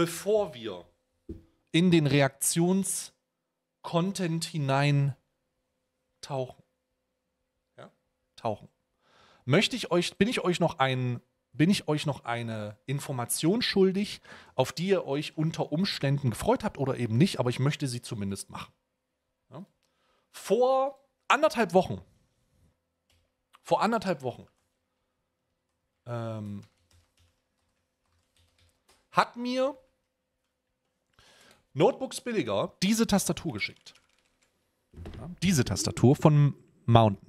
bevor wir in den Reaktionscontent hinein tauchen. Ja? Tauchen. Möchte ich euch, bin ich euch noch einen bin ich euch noch eine Information schuldig, auf die ihr euch unter Umständen gefreut habt oder eben nicht, aber ich möchte sie zumindest machen. Ja? Vor anderthalb Wochen, vor anderthalb Wochen, ähm, hat mir Notebooks billiger diese Tastatur geschickt. Ja, diese Tastatur von Mountain.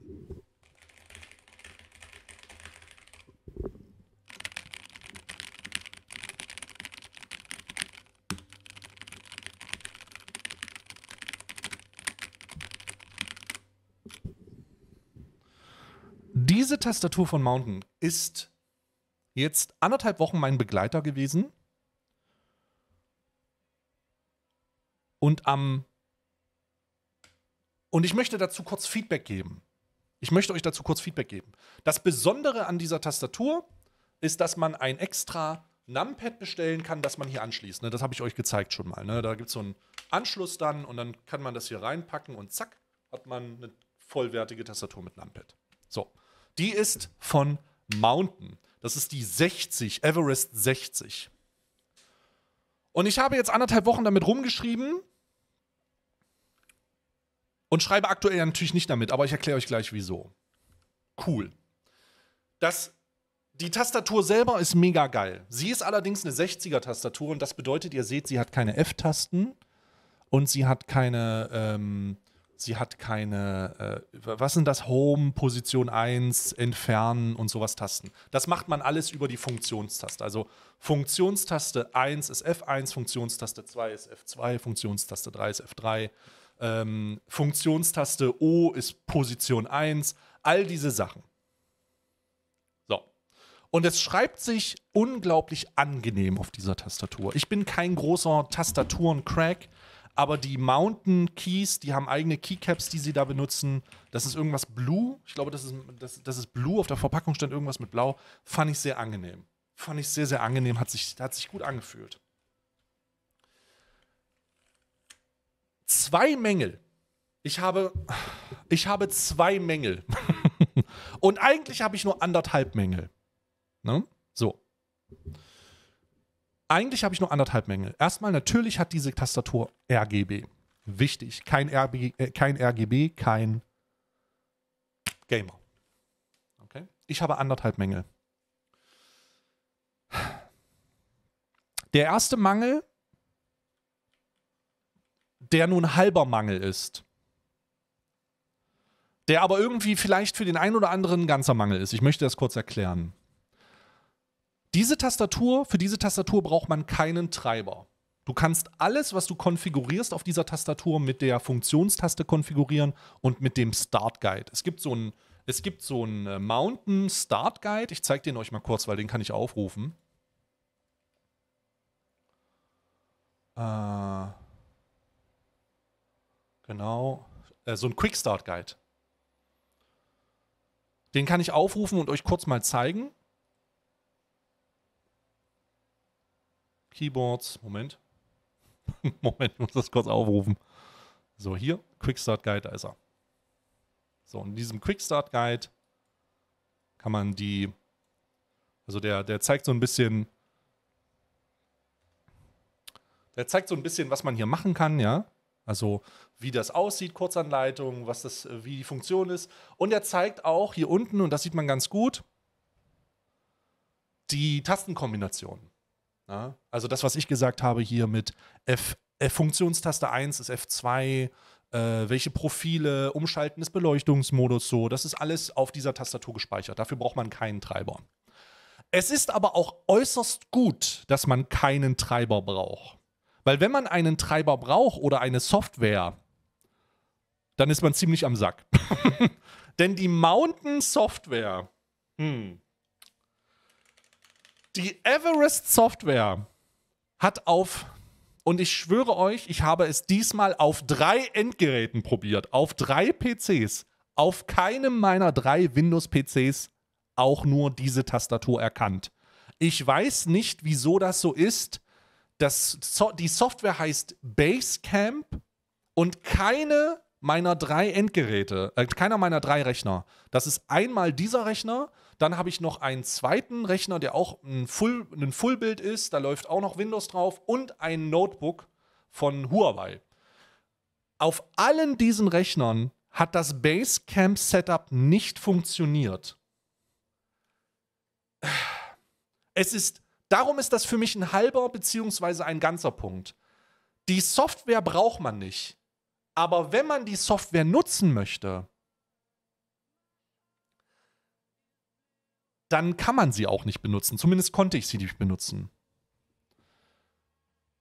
Diese Tastatur von Mountain ist jetzt anderthalb Wochen mein Begleiter gewesen und am und ich möchte dazu kurz Feedback geben. Ich möchte euch dazu kurz Feedback geben. Das Besondere an dieser Tastatur ist, dass man ein extra Numpad bestellen kann, das man hier anschließt. Ne, das habe ich euch gezeigt schon mal. Ne? Da gibt es so einen Anschluss dann und dann kann man das hier reinpacken und zack, hat man eine vollwertige Tastatur mit Numpad. So, die ist von Mountain. Das ist die 60, Everest 60. Und ich habe jetzt anderthalb Wochen damit rumgeschrieben und schreibe aktuell natürlich nicht damit, aber ich erkläre euch gleich wieso. Cool. Das, die Tastatur selber ist mega geil. Sie ist allerdings eine 60er-Tastatur und das bedeutet, ihr seht, sie hat keine F-Tasten und sie hat keine, ähm, sie hat keine, äh, was sind das? Home, Position 1, Entfernen und sowas Tasten. Das macht man alles über die Funktionstaste. Also Funktionstaste 1 ist F1, Funktionstaste 2 ist F2, Funktionstaste 3 ist F3 ähm, Funktionstaste O ist Position 1, all diese Sachen. So. Und es schreibt sich unglaublich angenehm auf dieser Tastatur. Ich bin kein großer Tastaturen-Crack, aber die Mountain Keys, die haben eigene Keycaps, die sie da benutzen. Das ist irgendwas Blue. Ich glaube, das ist, das, das ist Blue. Auf der Verpackung stand irgendwas mit Blau. Fand ich sehr angenehm. Fand ich sehr, sehr angenehm. Hat sich, hat sich gut angefühlt. zwei Mängel. Ich habe, ich habe zwei Mängel. Und eigentlich habe ich nur anderthalb Mängel. Ne? So. Eigentlich habe ich nur anderthalb Mängel. Erstmal, natürlich hat diese Tastatur RGB. Wichtig. Kein, RB, äh, kein RGB, kein Gamer. Okay? Ich habe anderthalb Mängel. Der erste Mangel der nun halber Mangel ist. Der aber irgendwie vielleicht für den einen oder anderen ein ganzer Mangel ist. Ich möchte das kurz erklären. Diese Tastatur, für diese Tastatur braucht man keinen Treiber. Du kannst alles, was du konfigurierst auf dieser Tastatur mit der Funktionstaste konfigurieren und mit dem Start Guide. Es gibt so einen es gibt so einen äh, Mountain Start Guide. Ich zeige den euch mal kurz, weil den kann ich aufrufen. Äh, Genau. Äh, so ein Quick Start guide Den kann ich aufrufen und euch kurz mal zeigen. Keyboards, Moment. Moment, ich muss das kurz aufrufen. So, hier, Quick Start Guide, da ist er. So, in diesem Quick Start Guide kann man die, also der, der zeigt so ein bisschen, der zeigt so ein bisschen, was man hier machen kann, ja. Also wie das aussieht, Kurzanleitung, was das, äh, wie die Funktion ist. Und er zeigt auch hier unten, und das sieht man ganz gut, die Tastenkombination. Ja, also das, was ich gesagt habe hier mit F, F Funktionstaste 1 ist F2, äh, welche Profile, Umschalten des Beleuchtungsmodus, so, das ist alles auf dieser Tastatur gespeichert. Dafür braucht man keinen Treiber. Es ist aber auch äußerst gut, dass man keinen Treiber braucht. Weil wenn man einen Treiber braucht oder eine Software, dann ist man ziemlich am Sack. Denn die Mountain Software, hm. die Everest Software hat auf, und ich schwöre euch, ich habe es diesmal auf drei Endgeräten probiert, auf drei PCs, auf keinem meiner drei Windows-PCs auch nur diese Tastatur erkannt. Ich weiß nicht, wieso das so ist. Das, die Software heißt Basecamp und keine meiner drei Endgeräte, äh, keiner meiner drei Rechner. Das ist einmal dieser Rechner, dann habe ich noch einen zweiten Rechner, der auch ein, Full, Fullbild ist, da läuft auch noch Windows drauf und ein Notebook von Huawei. Auf allen diesen Rechnern hat das Basecamp-Setup nicht funktioniert. Es ist, darum ist das für mich ein halber beziehungsweise ein ganzer Punkt. Die Software braucht man nicht. Aber wenn man die Software nutzen möchte, dann kann man sie auch nicht benutzen. Zumindest konnte ich sie nicht benutzen.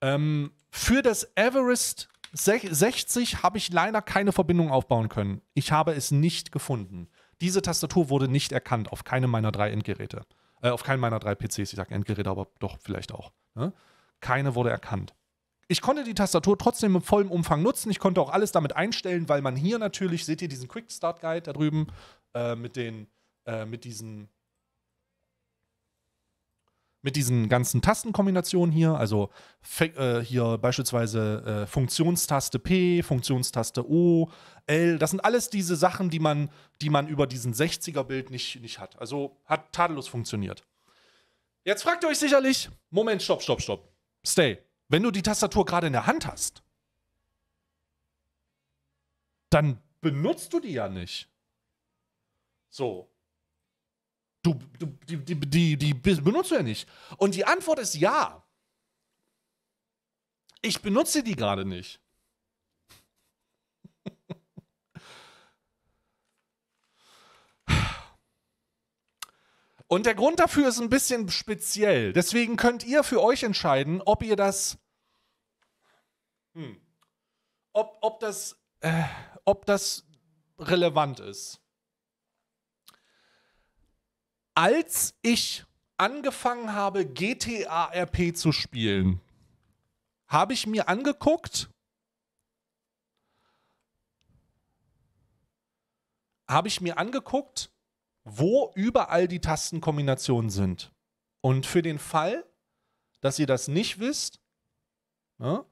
Ähm, für das Everest 60 habe ich leider keine Verbindung aufbauen können. Ich habe es nicht gefunden. Diese Tastatur wurde nicht erkannt auf keinem meiner drei Endgeräte. Äh, auf keinem meiner drei PCs, ich sage Endgeräte, aber doch vielleicht auch. Ne? Keine wurde erkannt. Ich konnte die Tastatur trotzdem im vollen Umfang nutzen. Ich konnte auch alles damit einstellen, weil man hier natürlich, seht ihr diesen Quick Start Guide da drüben äh, mit den, äh, mit diesen mit diesen ganzen Tastenkombinationen hier, also äh, hier beispielsweise äh, Funktionstaste P, Funktionstaste O, L, das sind alles diese Sachen, die man, die man über diesen 60er-Bild nicht, nicht hat. Also hat tadellos funktioniert. Jetzt fragt ihr euch sicherlich, Moment, stopp, stopp, stopp. Stay. Wenn du die Tastatur gerade in der Hand hast, dann benutzt du die ja nicht. So. Du, du die, die, die, die benutzt du ja nicht. Und die Antwort ist ja. Ich benutze die gerade nicht. Und der Grund dafür ist ein bisschen speziell. Deswegen könnt ihr für euch entscheiden, ob ihr das. Hm, ob, ob, das äh, ob das relevant ist. Als ich angefangen habe, GTA RP zu spielen, habe ich mir angeguckt, habe ich mir angeguckt, wo überall die Tastenkombinationen sind. Und für den Fall, dass ihr das nicht wisst, ne?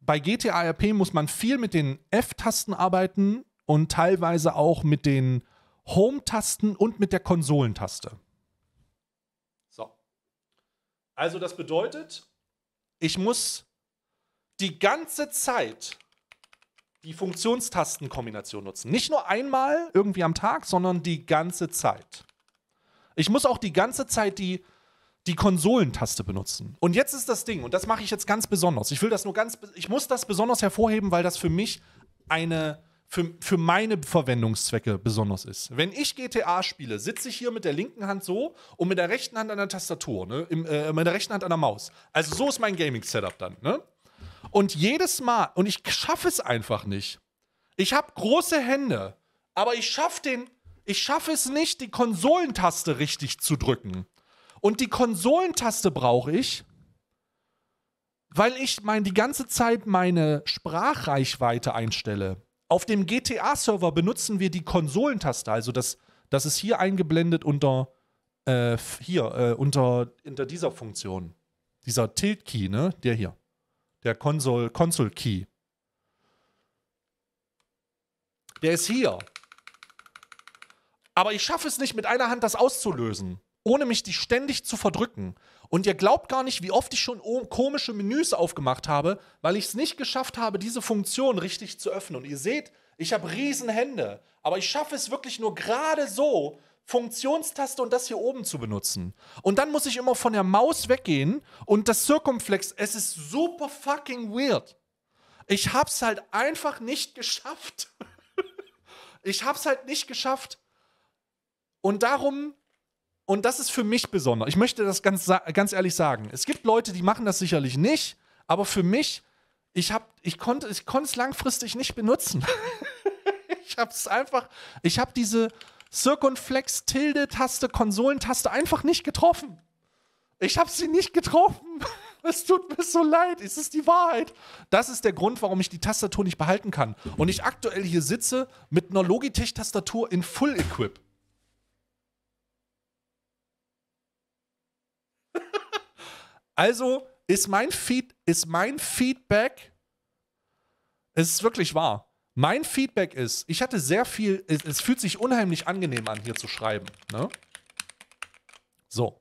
bei GTA RP muss man viel mit den F-Tasten arbeiten und teilweise auch mit den Home-Tasten und mit der Konsolentaste. So. Also das bedeutet, ich muss die ganze Zeit die Funktionstastenkombination nutzen. Nicht nur einmal irgendwie am Tag, sondern die ganze Zeit. Ich muss auch die ganze Zeit die, die Konsolentaste benutzen. Und jetzt ist das Ding, und das mache ich jetzt ganz besonders. Ich will das nur ganz, ich muss das besonders hervorheben, weil das für mich eine, für, für meine Verwendungszwecke besonders ist. Wenn ich GTA spiele, sitze ich hier mit der linken Hand so und mit der rechten Hand an der Tastatur, ne? Im, äh, mit der rechten Hand an der Maus. Also so ist mein Gaming-Setup dann, ne? Und jedes Mal, und ich schaffe es einfach nicht. Ich habe große Hände, aber ich schaffe den, ich schaffe es nicht, die Konsolentaste richtig zu drücken. Und die Konsolentaste brauche ich, weil ich mein, die ganze Zeit meine Sprachreichweite einstelle. Auf dem GTA-Server benutzen wir die Konsolentaste, also das, das ist hier eingeblendet unter, äh, hier, äh, unter, unter dieser Funktion. Dieser Tilt-Key, ne? Der hier der Console, Console Key. Der ist hier. Aber ich schaffe es nicht, mit einer Hand das auszulösen, ohne mich die ständig zu verdrücken. Und ihr glaubt gar nicht, wie oft ich schon komische Menüs aufgemacht habe, weil ich es nicht geschafft habe, diese Funktion richtig zu öffnen. Und ihr seht, ich habe riesen Hände, aber ich schaffe es wirklich nur gerade so, Funktionstaste und das hier oben zu benutzen. Und dann muss ich immer von der Maus weggehen und das Circumflex, es ist super fucking weird. Ich hab's halt einfach nicht geschafft. ich hab's halt nicht geschafft. Und darum, und das ist für mich besonders, ich möchte das ganz, ganz ehrlich sagen. Es gibt Leute, die machen das sicherlich nicht, aber für mich, ich, hab, ich konnte ich es langfristig nicht benutzen. ich hab's einfach, ich hab diese Circumflex, Tilde, Taste, Konsolentaste einfach nicht getroffen. Ich habe sie nicht getroffen. Es tut mir so leid. Es ist die Wahrheit. Das ist der Grund, warum ich die Tastatur nicht behalten kann. Und ich aktuell hier sitze mit einer Logitech-Tastatur in Full Equip. also ist mein, Feed, ist mein Feedback, es ist wirklich wahr. Mein Feedback ist, ich hatte sehr viel, es, es fühlt sich unheimlich angenehm an, hier zu schreiben. Ne? So.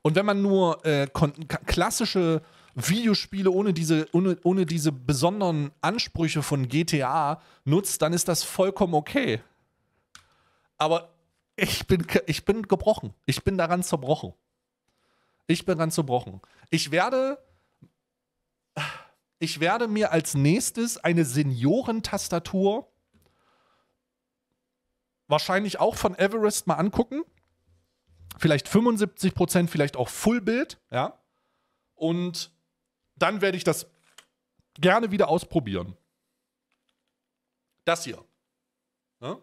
Und wenn man nur äh, klassische Videospiele ohne diese, ohne, ohne diese besonderen Ansprüche von GTA nutzt, dann ist das vollkommen okay. Aber ich bin, ich bin gebrochen. Ich bin daran zerbrochen. Ich bin daran zerbrochen. Ich werde ich werde mir als nächstes eine Seniorentastatur wahrscheinlich auch von Everest mal angucken. Vielleicht 75 vielleicht auch Fullbild, ja. Und dann werde ich das gerne wieder ausprobieren. Das hier. Ja? Ne?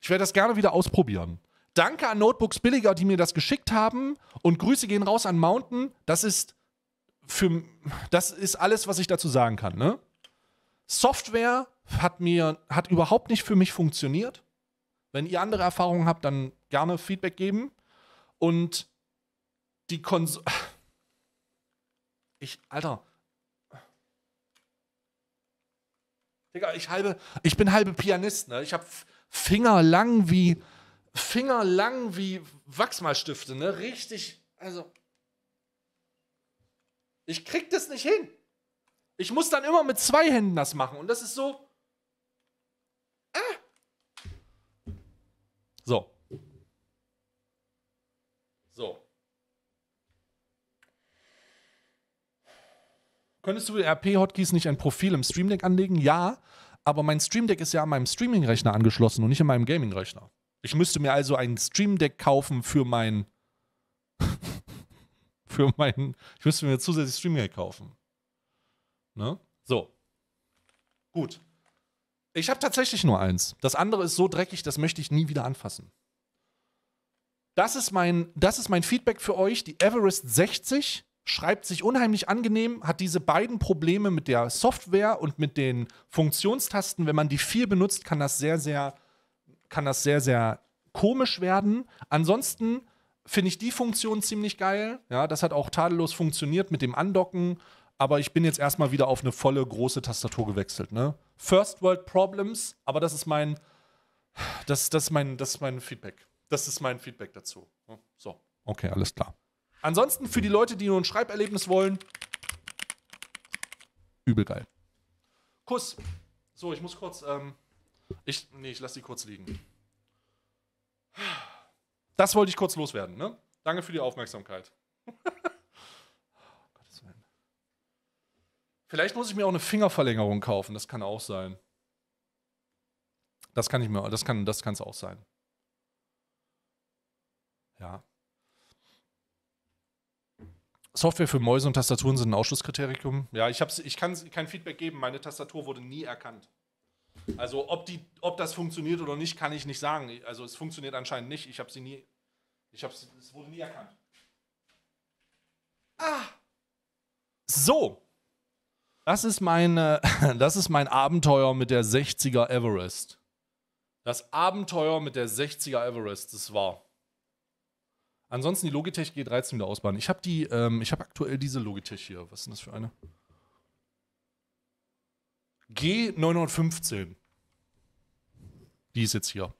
Ich werde das gerne wieder ausprobieren. Danke an Notebooks Billiger, die mir das geschickt haben. Und Grüße gehen raus an Mountain. Das ist für, das ist alles, was ich dazu sagen kann. Ne? Software hat mir, hat überhaupt nicht für mich funktioniert. Wenn ihr andere Erfahrungen habt, dann gerne Feedback geben. Und die Konsole. Ich, Alter. Digga, ich halbe, ich bin halbe Pianist, ne? Ich habe Finger lang wie, Finger lang wie Wachsmalstifte, ne? Richtig, also. Ich krieg das nicht hin. Ich muss dann immer mit zwei Händen das machen. Und das ist so. Ah. So. So. Könntest du RP-Hotkeys nicht ein Profil im Stream Deck anlegen? Ja, aber mein Stream Deck ist ja an meinem Streaming-Rechner angeschlossen und nicht an meinem Gaming-Rechner. Ich müsste mir also ein Stream Deck kaufen für mein für meinen. Ich müsste mir zusätzlich Streamgeld kaufen. Ne? So. Gut. Ich habe tatsächlich nur eins. Das andere ist so dreckig, das möchte ich nie wieder anfassen. Das ist mein, das ist mein Feedback für euch. Die Everest 60 schreibt sich unheimlich angenehm, hat diese beiden Probleme mit der Software und mit den Funktionstasten. Wenn man die viel benutzt, kann das sehr, sehr, kann das sehr, sehr komisch werden. Ansonsten finde ich die Funktion ziemlich geil. Ja, das hat auch tadellos funktioniert mit dem Andocken. Aber ich bin jetzt erstmal wieder auf eine volle große Tastatur gewechselt. Ne? First World Problems, aber das ist mein, das, das, ist mein, das ist mein Feedback. Das ist mein Feedback dazu. Ne? So. Okay, alles klar. Ansonsten für die Leute, die nur ein Schreiberlebnis wollen, übel geil. Kuss. So, ich muss kurz. Ähm, ich, nee, ich lasse die kurz liegen. Das wollte ich kurz loswerden. Ne? Danke für die Aufmerksamkeit. Vielleicht muss ich mir auch eine Fingerverlängerung kaufen, das kann auch sein. Das kann ich mir, das kann, das kann es auch sein. Ja. Software für Mäuse und Tastaturen sind ein Ausschlusskriterium. Ja, ich, ich kann kein Feedback geben. Meine Tastatur wurde nie erkannt. Also ob, die, ob das funktioniert oder nicht, kann ich nicht sagen. Also es funktioniert anscheinend nicht. Ich habe sie nie, ich habe es wurde nie erkannt. Ah! So. Das ist, meine, äh, das ist mein Abenteuer mit der 60er Everest. Das Abenteuer mit der 60er Everest, das war. Ansonsten die Logitech G13 wieder ausbauen. Ich habe die, ähm, ich habe aktuell diese Logitech hier. Was ist denn das für eine? G915. Die ist jetzt hier.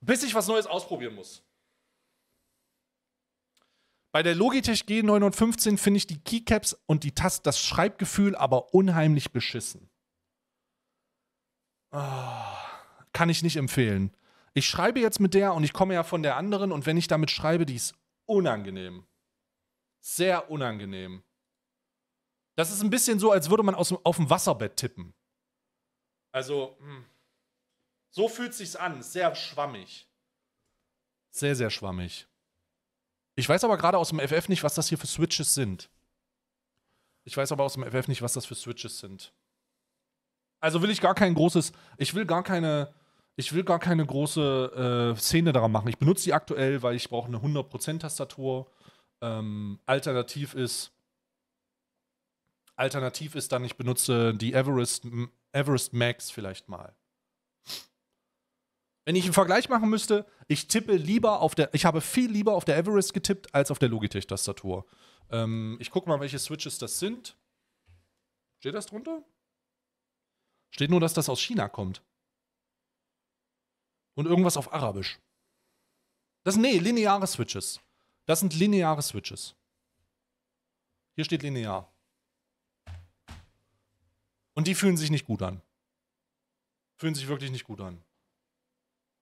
Bis ich was Neues ausprobieren muss. Bei der Logitech G915 finde ich die Keycaps und die Tast das Schreibgefühl aber unheimlich beschissen. Ah, kann ich nicht empfehlen. Ich schreibe jetzt mit der und ich komme ja von der anderen und wenn ich damit schreibe, die ist unangenehm. Sehr unangenehm. Das ist ein bisschen so, als würde man aus, auf dem Wasserbett tippen. Also, hm. so fühlt sich's an. Sehr schwammig. Sehr, sehr schwammig. Ich weiß aber gerade aus dem FF nicht, was das hier für Switches sind. Ich weiß aber aus dem FF nicht, was das für Switches sind. Also will ich gar kein großes, ich will gar keine, ich will gar keine große äh, Szene daran machen. Ich benutze die aktuell, weil ich brauche eine 100%-Tastatur. Ähm, alternativ ist, Alternativ ist dann, ich benutze die Everest, Everest Max vielleicht mal. Wenn ich einen Vergleich machen müsste, ich tippe lieber auf der, ich habe viel lieber auf der Everest getippt als auf der Logitech-Tastatur. Ähm, ich gucke mal, welche Switches das sind. Steht das drunter? Steht nur, dass das aus China kommt. Und irgendwas auf Arabisch. Das sind, nee, lineare Switches. Das sind lineare Switches. Hier steht linear. Und die fühlen sich nicht gut an. Fühlen sich wirklich nicht gut an.